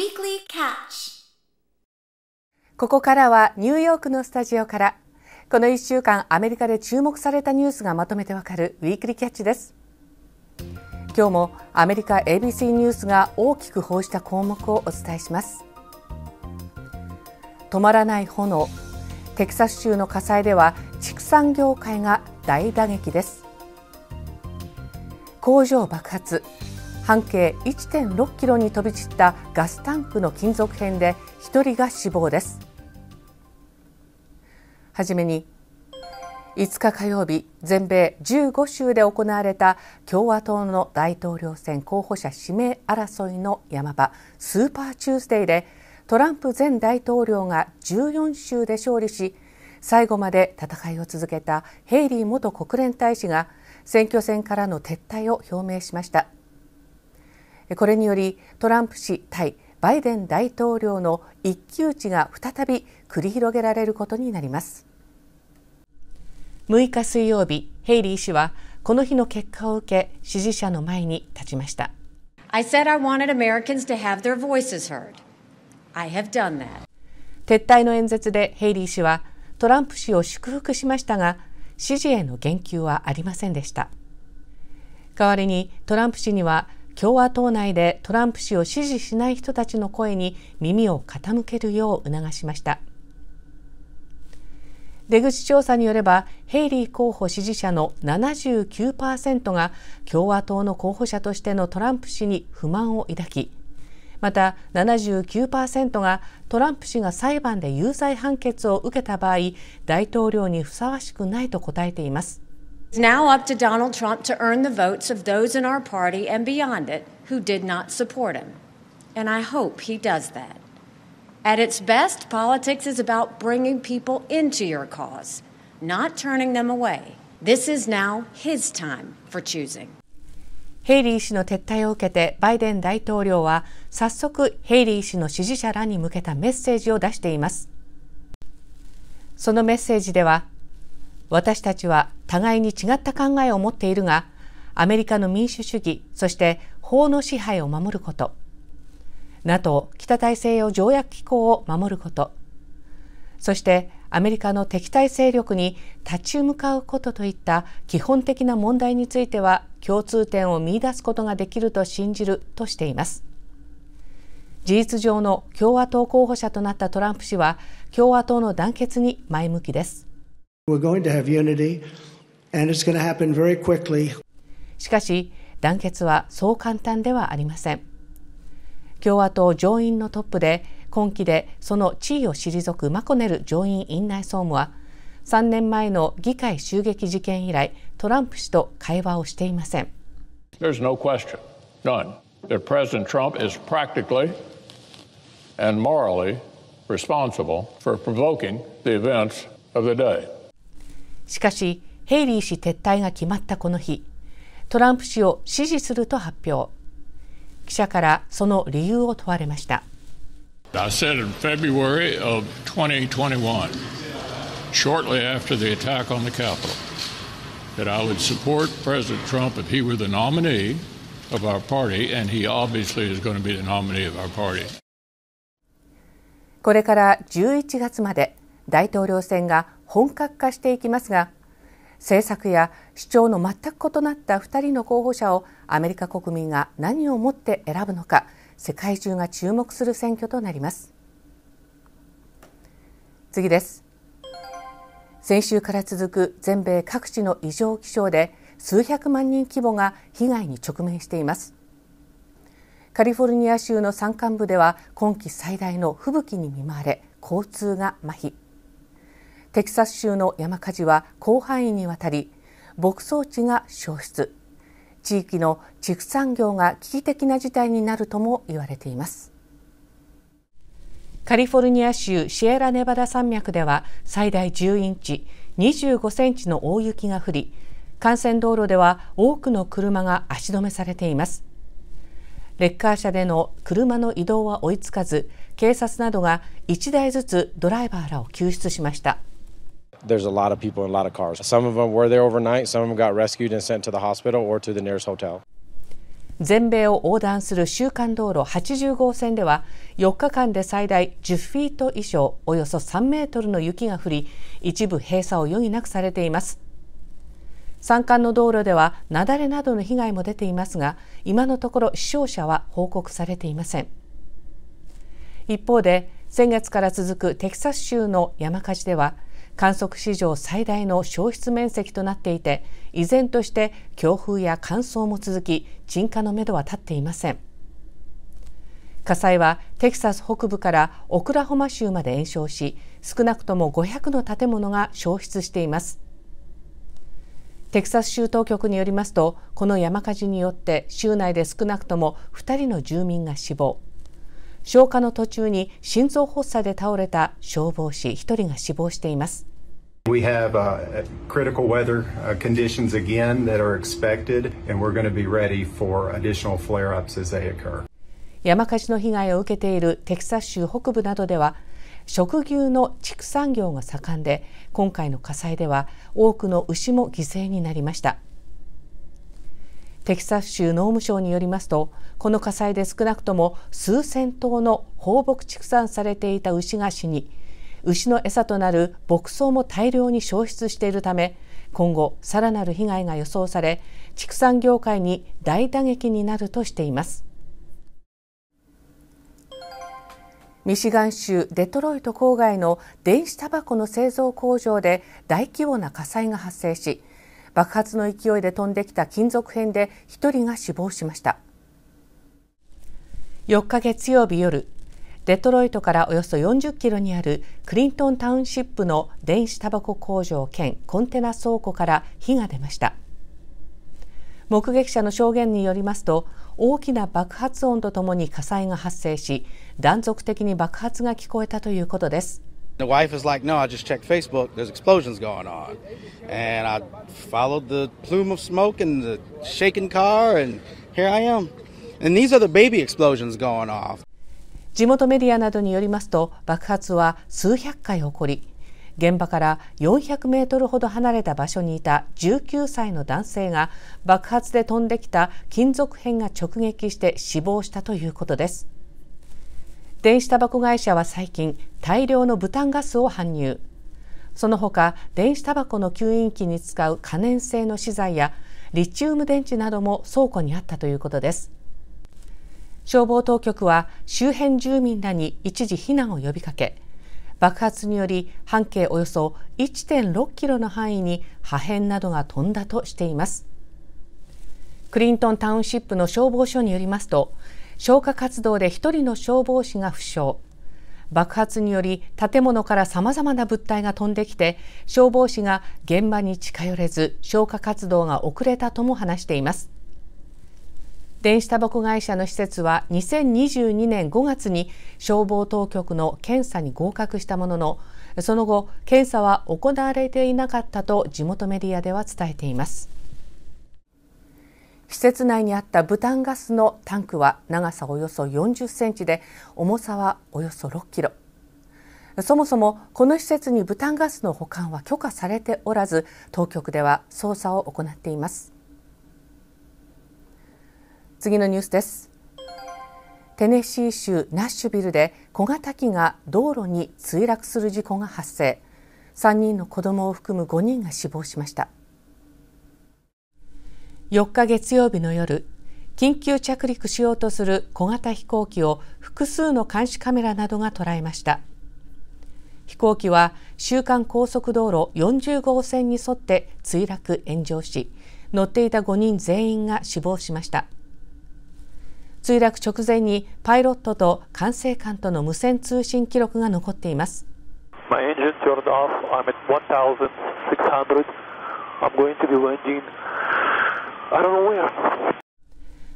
Weekly Catch ここからはニューヨークのスタジオからこの1週間アメリカで注目されたニュースがまとめてわかる Weekly Catch です今日もアメリカ ABC ニュースが大きく報じた項目をお伝えします止まらない炎テキサス州の火災では畜産業界が大打撃です工場爆発半径1.6キロに飛び散ったガスタンクの金属片で1人が死亡ですはじめに5日火曜日全米15州で行われた共和党の大統領選候補者指名争いの山場スーパーチュースデーでトランプ前大統領が14州で勝利し最後まで戦いを続けたヘイリー元国連大使が選挙戦からの撤退を表明しました。これによりトランプ氏対バイデン大統領の一騎打ちが再び繰り広げられることになります6日水曜日ヘイリー氏はこの日の結果を受け支持者の前に立ちました I said I wanted Americans to have their voices heard I have done that 撤退の演説でヘイリー氏はトランプ氏を祝福しましたが支持への言及はありませんでした代わりにトランプ氏には共和党内でトランプ氏を支持しない人たちの声に耳を傾けるよう促しました出口調査によればヘイリー候補支持者の79%が共和党の候補者としてのトランプ氏に不満を抱きまた79%がトランプ氏が裁判で有罪判決を受けた場合大統領にふさわしくないと答えています It's now up to Donald Trump to earn the votes of those in our party and beyond it who did not support him. And I hope he does that. At its best, politics is about bringing people into your cause, not turning them away. This is now his time for choosing. ヘイリー氏の撤退を受けてバイデン大統領は早速ヘイリー氏の支持者らに向けたメッセージを出していますそのメッセージでは私たちは互いに違った考えを持っているがアメリカの民主主義そして法の支配を守ること NATO 北大西洋条約機構を守ることそしてアメリカの敵対勢力に立ち向かうことといった基本的な問題については共通点を見いだすことができると信じるとしています事実上の共和党候補者となったトランプ氏は共和党の団結に前向きですしかし、団結はそう簡単ではありません。共和党上院のトップで、今期でその地位を退くマコネル上院院内総務は、3年前の議会襲撃事件以来、トランプ氏と会話をしていません。There's no question, none, that President Trump is practically and morally responsible for provoking the events of the day. しかしヘイリー氏撤退が決まったこの日トランプ氏を支持すると発表記者からその理由を問われました I said in February of 2021, shortly after the attack on the Capitol, that I would support President Trump if he were the nominee of our party, and he obviously is going to be the nominee of our party. これから11月まで大統領選が本格化していきますが政策や主張の全く異なった2人の候補者をアメリカ国民が何をもって選ぶのか世界中が注目する選挙となります次です先週から続く全米各地の異常気象で数百万人規模が被害に直面していますカリフォルニア州の山間部では今季最大の吹雪に見舞われ交通が麻痺テキサス州の山火事は広範囲にわたり牧草地が消失地域の畜産業が危機的な事態になるとも言われていますカリフォルニア州シエラネバダ山脈では最大10インチ25センチの大雪が降り幹線道路では多くの車が足止めされていますレッカー車での車の移動は追いつかず警察などが1台ずつドライバーらを救出しました there's a lot of people and a lot of cars. Some of them were there overnight, some of them got rescued and sent to the hospital or to the nearest hotel. 全米を横断する週間道路80号線では4日間で最大10フィート以上およそ3メートルの雪が降り一部閉鎖を余儀なくされています山間の道路では雪崩などの被害も出ていますが今のところ死傷者は報告されていません一方で先月から続くテキサス州の山火事では観測史上最大の消失面積となっていて依然として強風や乾燥も続き鎮火のめどは立っていません火災はテキサス北部からオクラホマ州まで延焼し少なくとも500の建物が焼失していますテキサス州当局によりますとこの山火事によって州内で少なくとも2人の住民が死亡消火の途中に心臓発作で倒れた消防士1人が死亡しています We have uh, critical weather uh, conditions again that are expected, and we're going to be ready for additional flare ups as they occur. 山火事の被害を受けているテキサス州北部などでは食牛の畜産業が盛んで今回の火災では多くの牛も犠牲になりましたテキサス州農務省によりますとこの火災で少なくとも数千頭の放牧畜産されていた牛が死に牛の餌となる牧草も大量に消失しているため今後さらなる被害が予想され畜産業界に大打撃になるとしていますミシガン州デトロイト郊外の電子タバコの製造工場で大規模な火災が発生し爆発の勢いで飛んできた金属片で一人が死亡しました4日月曜日夜デトロイトからおよそ40キロにあるクリントンタウンシップの電子タバコ工場兼コンテナ倉庫から火が出ました目撃者の証言によりますと大きな爆発音とともに火災が発生し断続的に爆発が聞こえたということです The wife is like, no, I just checked Facebook. There's explosions going on. And I followed the plume of smoke and the shaking car, and here I am. And these are the baby explosions going off. 地元メディアなどによりますと爆発は数百回起こり現場から400メートルほど離れた場所にいた19歳の男性が爆発で飛んできた金属片が直撃して死亡したということです電子タバコ会社は最近大量のブタンガスを搬入その他電子タバコの吸引器に使う可燃性の資材やリチウム電池なども倉庫にあったということです消防当局は周辺住民らに一時避難を呼びかけ爆発により半径およそ1.6キロの範囲に破片などが飛んだとしていますクリントンタウンシップの消防署によりますと消火活動で1人の消防士が負傷爆発により建物からさまざまな物体が飛んできて消防士が現場に近寄れず消火活動が遅れたとも話しています電子タバコ会社の施設は2022年5月に消防当局の検査に合格したもののその後検査は行われていなかったと地元メディアでは伝えています施設内にあったブタンガスのタンクは長さおよそ40センチで重さはおよそ6キロそもそもこの施設にブタンガスの保管は許可されておらず当局では捜査を行っています次のニュースですテネシー州ナッシュビルで小型機が道路に墜落する事故が発生3人の子供を含む5人が死亡しました4日月曜日の夜緊急着陸しようとする小型飛行機を複数の監視カメラなどが捉えました飛行機は週間高速道路40号線に沿って墜落炎上し乗っていた5人全員が死亡しました墜落直前にパイロットと管制官との無線通信記録が残っています。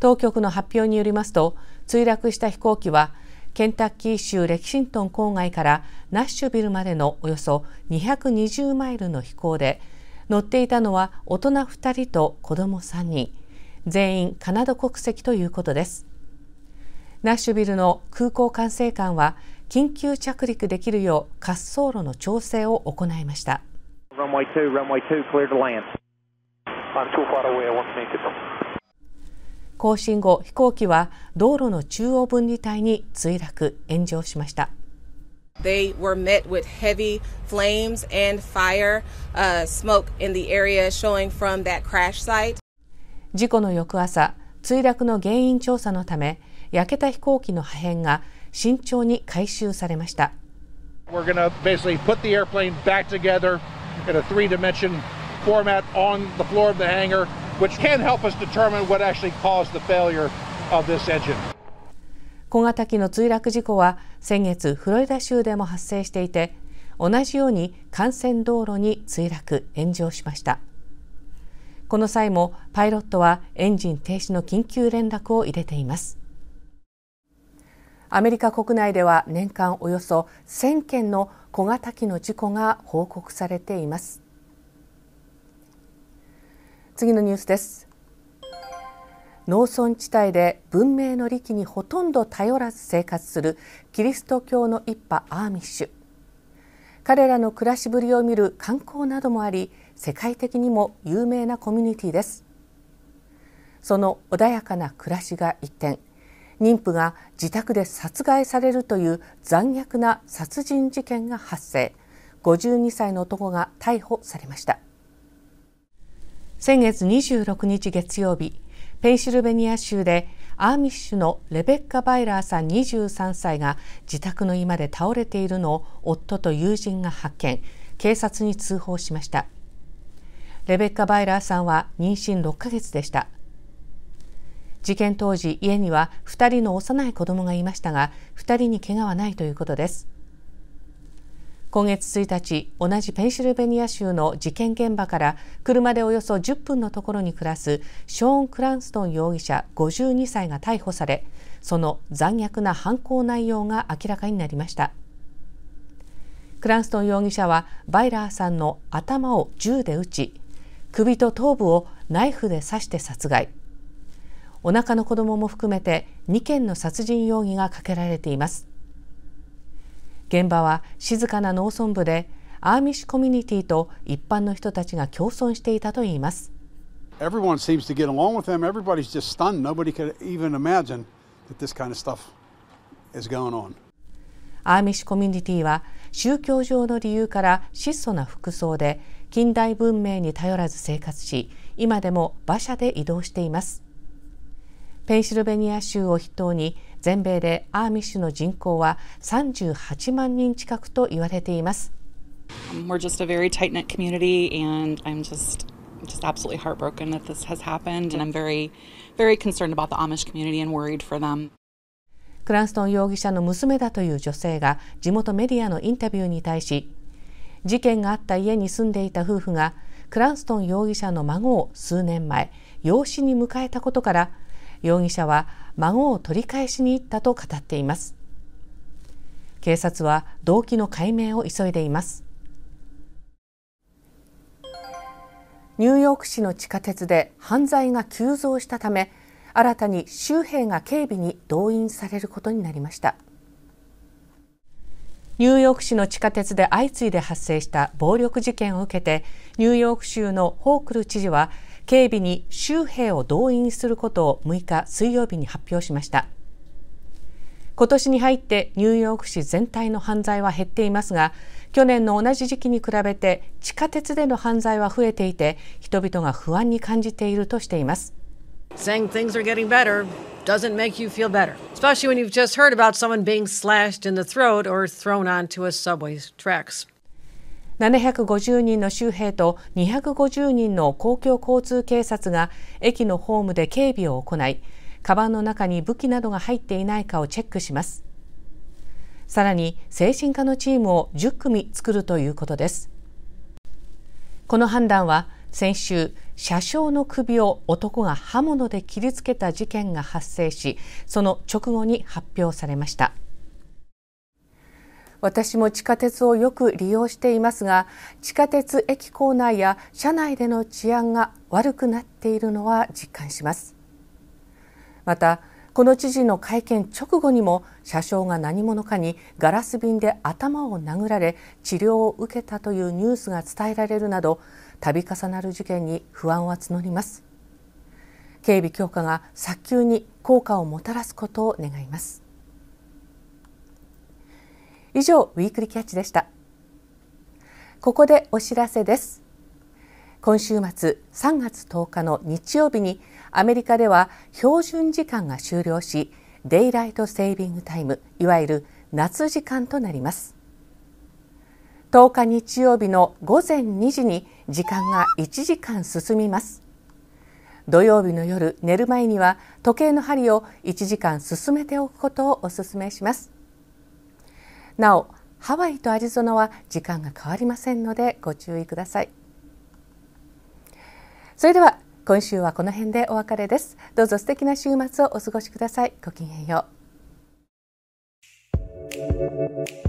当局の発表によりますと、墜落した飛行機はケンタッキー州レキシントン郊外からナッシュビルまでのおよそ220マイルの飛行で、乗っていたのは大人2人と子供3人。全員カナダ国籍ということですナッシュビルの空港管制官は緊急着陸できるよう滑走路の調整を行いました更新後飛行機は道路の中央分離帯に墜落炎上しました They were met with heavy flames and fire, uh, smoke in the area showing from that crash site. 事故の翌朝墜落の原因調査のため焼けた飛行機の破片が慎重に回収されました小型機の墜落事故は先月フロリダ州でも発生していて同じように幹線道路に墜落炎上しました。この際もパイロットはエンジン停止の緊急連絡を入れていますアメリカ国内では年間およそ1000件の小型機の事故が報告されています次のニュースです農村地帯で文明の利器にほとんど頼らず生活するキリスト教の一派アーミッシュ彼らの暮らしぶりを見る観光などもあり世界的にも有名なコミュニティですその穏やかな暮らしが一転妊婦が自宅で殺害されるという残虐な殺人事件が発生52歳の男が逮捕されました先月26日月曜日ペンシルベニア州でアーミッシュのレベッカ・バイラーさん23歳が自宅の居間で倒れているのを夫と友人が発見警察に通報しましたレベッカ・バイラーさんは妊娠6ヶ月でした事件当時家には2人の幼い子供がいましたが2人に怪我はないということです今月1日同じペンシルベニア州の事件現場から車でおよそ10分のところに暮らすショーン・クランストン容疑者52歳が逮捕されその残虐な犯行内容が明らかになりましたクランストン容疑者はバイラーさんの頭を銃で撃ち首と頭部をナイフで刺して殺害お腹の子供も含めて2件の殺人容疑がかけられています現場は静かな農村部でアーミッシュコミュニティと一般の人たちが共存していたといいます that this kind of stuff is going on. アーミッシュコミュニティは宗教上の理由から質素な服装で近代文明に頼らず生活し今でも馬車で移動していますペンシルベニア州を筆頭に全米でアーミッシュの人口は38万人近くと言われています We're just a very tight knit community, and I'm just just absolutely heartbroken that this has happened, and I'm very, very concerned about the Amish community and worried for them. クランストン容疑者の娘だという女性が地元メディアのインタビューに対し事件があった家に住んでいた夫婦がクランストン容疑者の孫を数年前養子に迎えたことから容疑者は孫を取り返しに行ったと語っています警察は動機の解明を急いでいますニューヨーク市の地下鉄で犯罪が急増したため新たに州兵が警備に動員されることになりましたニューヨーク市の地下鉄で相次いで発生した暴力事件を受けてニューヨーク州のホークル知事は警備に州兵を動員することを6日水曜日に発表しました今年に入ってニューヨーク市全体の犯罪は減っていますが去年の同じ時期に比べて地下鉄での犯罪は増えていて人々が不安に感じているとしています Saying things are getting better doesn't make you feel better, especially when you've just heard about someone being slashed in the throat or thrown onto a subway's tracks. 750人の州兵と250人の公共交通警察が駅のホームで警備を行い、カバンの中に武器などが入っていないかをチェックします。さらに精神科のチームを10組作るということです。この判断は先週車掌の首を男が刃物で切りつけた事件が発生しその直後に発表されました私も地下鉄をよく利用していますが地下鉄駅構内や車内での治安が悪くなっているのは実感しますまたこの知事の会見直後にも車掌が何者かにガラス瓶で頭を殴られ治療を受けたというニュースが伝えられるなど度重なる事件に不安は募ります警備強化が早急に効果をもたらすことを願います以上ウィークリーキャッチでしたここでお知らせです今週末3月10日の日曜日にアメリカでは標準時間が終了しデイライトセービングタイムいわゆる夏時間となります10日日曜日の午前2時に時間が1時間進みます土曜日の夜寝る前には時計の針を1時間進めておくことをお勧めしますなおハワイとアリゾナは時間が変わりませんのでご注意くださいそれでは今週はこの辺でお別れですどうぞ素敵な週末をお過ごしくださいごきげんよう